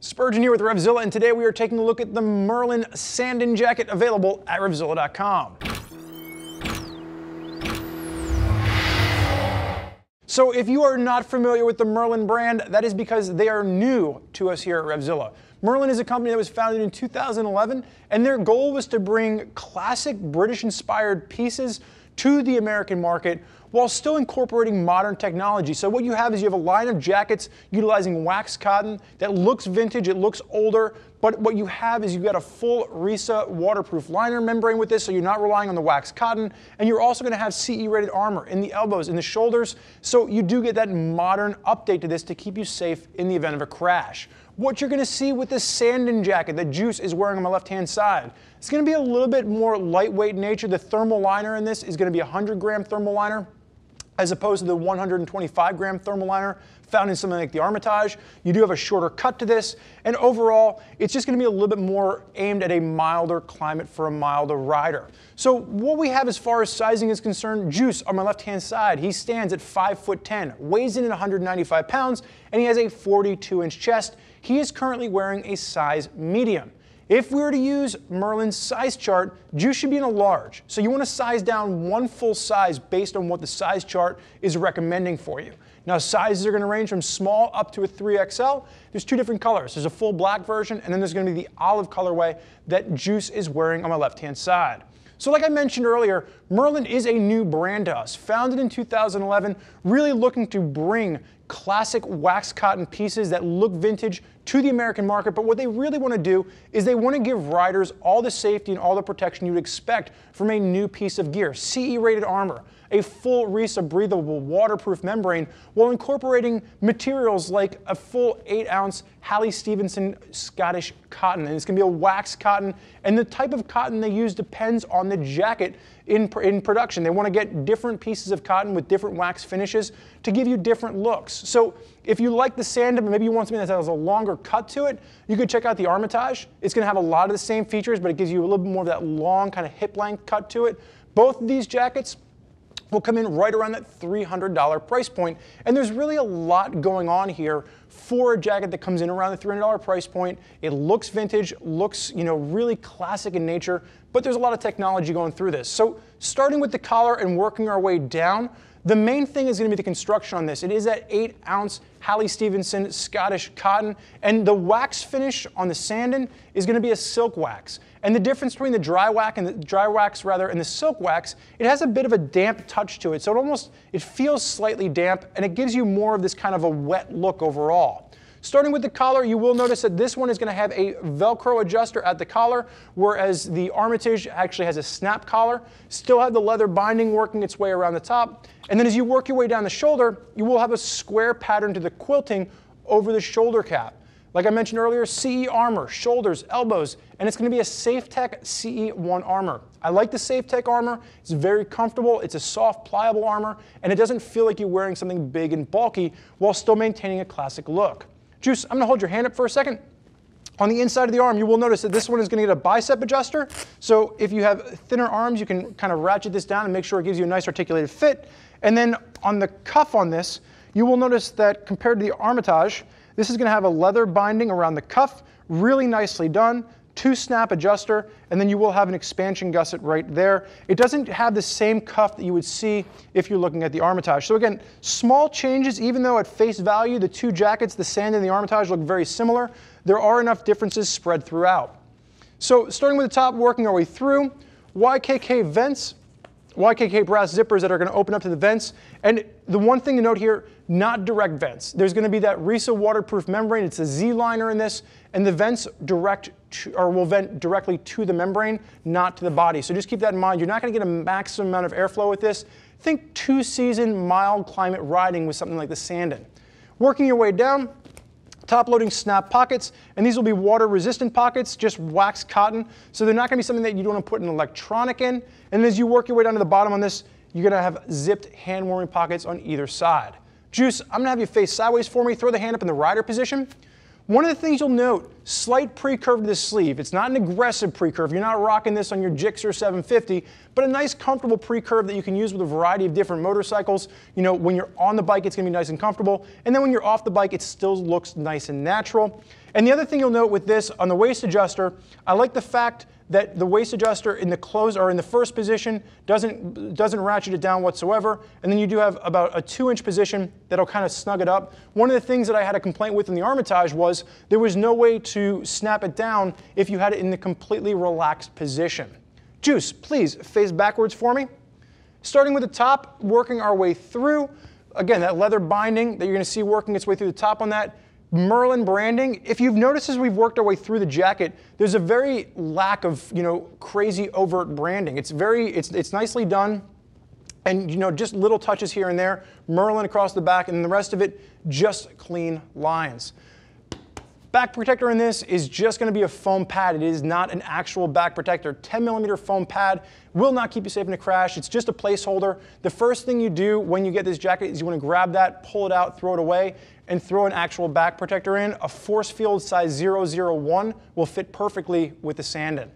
Spurgeon here with Revzilla, and today we are taking a look at the Merlin Sandin jacket available at Revzilla.com. So if you are not familiar with the Merlin brand, that is because they are new to us here at Revzilla. Merlin is a company that was founded in 2011, and their goal was to bring classic British-inspired pieces to the American market while still incorporating modern technology. So what you have is you have a line of jackets utilizing wax cotton that looks vintage, it looks older, but what you have is you got a full RISA waterproof liner membrane with this, so you're not relying on the wax cotton, and you're also gonna have CE rated armor in the elbows, in the shoulders, so you do get that modern update to this to keep you safe in the event of a crash. What you're gonna see with this Sandin jacket that Juice is wearing on my left-hand side, it's gonna be a little bit more lightweight nature. The thermal liner in this is gonna be a 100 gram thermal liner, as opposed to the 125 gram thermal liner found in something like the Armitage. You do have a shorter cut to this, and overall, it's just gonna be a little bit more aimed at a milder climate for a milder rider. So what we have as far as sizing is concerned, Juice on my left-hand side, he stands at five foot 10, weighs in at 195 pounds, and he has a 42 inch chest. He is currently wearing a size medium. If we were to use Merlin's size chart, juice should be in a large. So you want to size down one full size based on what the size chart is recommending for you. Now sizes are going to range from small up to a 3XL. There's two different colors. There's a full black version and then there's going to be the olive colorway that juice is wearing on my left hand side. So like I mentioned earlier, Merlin is a new brand to us, founded in 2011, really looking to bring classic wax cotton pieces that look vintage to the American market, but what they really want to do is they want to give riders all the safety and all the protection you'd expect from a new piece of gear. CE-rated armor, a full RESA breathable waterproof membrane, while incorporating materials like a full 8-ounce Hallie Stevenson Scottish cotton. And it's going to be a wax cotton, and the type of cotton they use depends on the jacket in, in production. They want to get different pieces of cotton with different wax finishes to give you different looks. So if you like the sand and maybe you want something that has a longer cut to it, you could check out the Armitage. It's going to have a lot of the same features, but it gives you a little bit more of that long kind of hip length cut to it. Both of these jackets will come in right around that $300 price point, and there's really a lot going on here for a jacket that comes in around the $300 price point. It looks vintage, looks, you know, really classic in nature, but there's a lot of technology going through this. So starting with the collar and working our way down, the main thing is going to be the construction on this. It is that 8 ounce Hallie Stevenson Scottish cotton, and the wax finish on the sanding is going to be a silk wax. And the difference between the dry wax and the dry wax rather and the silk wax, it has a bit of a damp touch to it. So it almost it feels slightly damp and it gives you more of this kind of a wet look overall all. Starting with the collar, you will notice that this one is going to have a Velcro adjuster at the collar, whereas the Armitage actually has a snap collar. Still have the leather binding working its way around the top. And then as you work your way down the shoulder, you will have a square pattern to the quilting over the shoulder cap. Like I mentioned earlier, CE armor, shoulders, elbows, and it's gonna be a SafeTech CE1 armor. I like the SafeTech armor, it's very comfortable, it's a soft, pliable armor, and it doesn't feel like you're wearing something big and bulky while still maintaining a classic look. Juice, I'm gonna hold your hand up for a second. On the inside of the arm, you will notice that this one is gonna get a bicep adjuster. So if you have thinner arms, you can kind of ratchet this down and make sure it gives you a nice articulated fit. And then on the cuff on this, you will notice that compared to the Armitage, this is going to have a leather binding around the cuff, really nicely done, two-snap adjuster, and then you will have an expansion gusset right there. It doesn't have the same cuff that you would see if you're looking at the Armitage. So again, small changes, even though at face value, the two jackets, the Sand and the Armitage look very similar, there are enough differences spread throughout. So starting with the top, working our way through, YKK vents, YKK brass zippers that are going to open up to the vents. And the one thing to note here, not direct vents. There's going to be that RISA waterproof membrane. It's a Z-liner in this, and the vents direct to, or will vent directly to the membrane, not to the body. So just keep that in mind. You're not going to get a maximum amount of airflow with this. Think two-season mild climate riding with something like the Sandin. Working your way down, top loading snap pockets, and these will be water resistant pockets, just wax cotton. So they're not gonna be something that you don't wanna put an electronic in. And as you work your way down to the bottom on this, you're gonna have zipped hand warming pockets on either side. Juice, I'm gonna have you face sideways for me, throw the hand up in the rider position. One of the things you'll note, slight pre-curve to the sleeve. It's not an aggressive pre-curve. You're not rocking this on your Gixxer 750, but a nice comfortable pre-curve that you can use with a variety of different motorcycles. You know, when you're on the bike, it's gonna be nice and comfortable. And then when you're off the bike, it still looks nice and natural. And the other thing you'll note with this, on the waist adjuster, I like the fact that the waist adjuster in the close or in the first position doesn't, doesn't ratchet it down whatsoever. And then you do have about a two inch position that'll kind of snug it up. One of the things that I had a complaint with in the Armitage was there was no way to snap it down if you had it in the completely relaxed position. Juice, please face backwards for me. Starting with the top, working our way through. Again, that leather binding that you're gonna see working its way through the top on that Merlin branding, if you've noticed as we've worked our way through the jacket, there's a very lack of, you know, crazy overt branding. It's very, it's, it's nicely done. And, you know, just little touches here and there. Merlin across the back and the rest of it, just clean lines. Back protector in this is just gonna be a foam pad. It is not an actual back protector. 10 millimeter foam pad will not keep you safe in a crash. It's just a placeholder. The first thing you do when you get this jacket is you wanna grab that, pull it out, throw it away and throw an actual back protector in, a force field size 001 will fit perfectly with the sand in.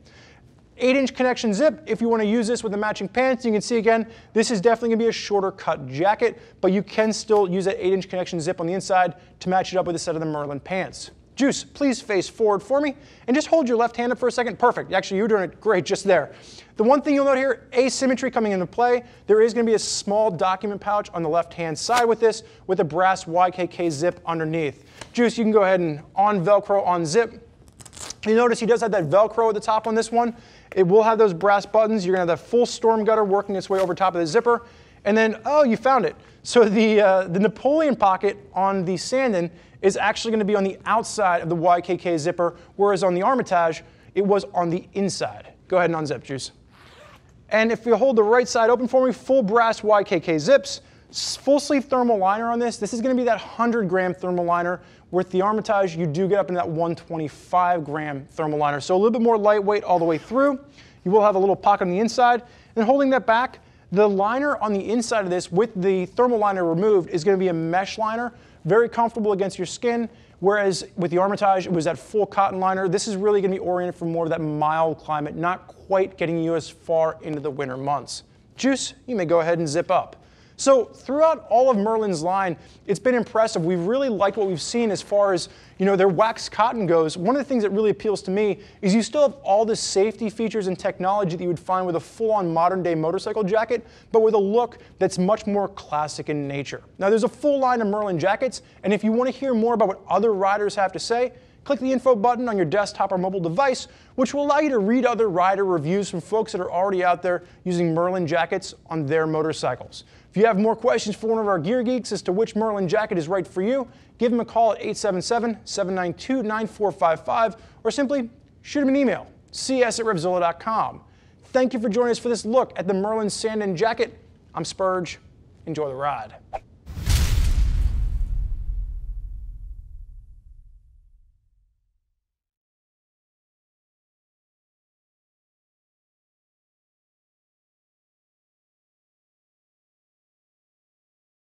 8-inch connection zip, if you want to use this with the matching pants, you can see again, this is definitely going to be a shorter cut jacket, but you can still use that 8-inch connection zip on the inside to match it up with a set of the Merlin pants. Juice, please face forward for me and just hold your left hand up for a second. Perfect. Actually, you're doing it great just there. The one thing you'll note here, asymmetry coming into play. There is going to be a small document pouch on the left-hand side with this with a brass YKK zip underneath. Juice, you can go ahead and on Velcro, on zip. You notice he does have that Velcro at the top on this one. It will have those brass buttons. You're going to have that full storm gutter working its way over top of the zipper. And then, oh, you found it. So the, uh, the Napoleon pocket on the Sandin is actually going to be on the outside of the YKK zipper, whereas on the Armitage, it was on the inside. Go ahead and unzip, Juice. And if you hold the right side open for me, full brass YKK zips, full sleeve thermal liner on this. This is gonna be that 100 gram thermal liner. With the Armitage, you do get up in that 125 gram thermal liner. So a little bit more lightweight all the way through. You will have a little pocket on the inside. And holding that back, the liner on the inside of this with the thermal liner removed is gonna be a mesh liner very comfortable against your skin. Whereas with the Armitage, it was that full cotton liner. This is really gonna be oriented for more of that mild climate, not quite getting you as far into the winter months. Juice, you may go ahead and zip up. So throughout all of Merlin's line, it's been impressive. We've really liked what we've seen as far as you know their wax cotton goes. One of the things that really appeals to me is you still have all the safety features and technology that you would find with a full-on modern-day motorcycle jacket, but with a look that's much more classic in nature. Now there's a full line of Merlin jackets, and if you want to hear more about what other riders have to say, Click the info button on your desktop or mobile device, which will allow you to read other rider reviews from folks that are already out there using Merlin jackets on their motorcycles. If you have more questions for one of our gear geeks as to which Merlin jacket is right for you, give them a call at 877-792-9455 or simply shoot them an email, cs at revzilla.com. Thank you for joining us for this look at the Merlin Sandin Jacket. I'm Spurge. Enjoy the ride.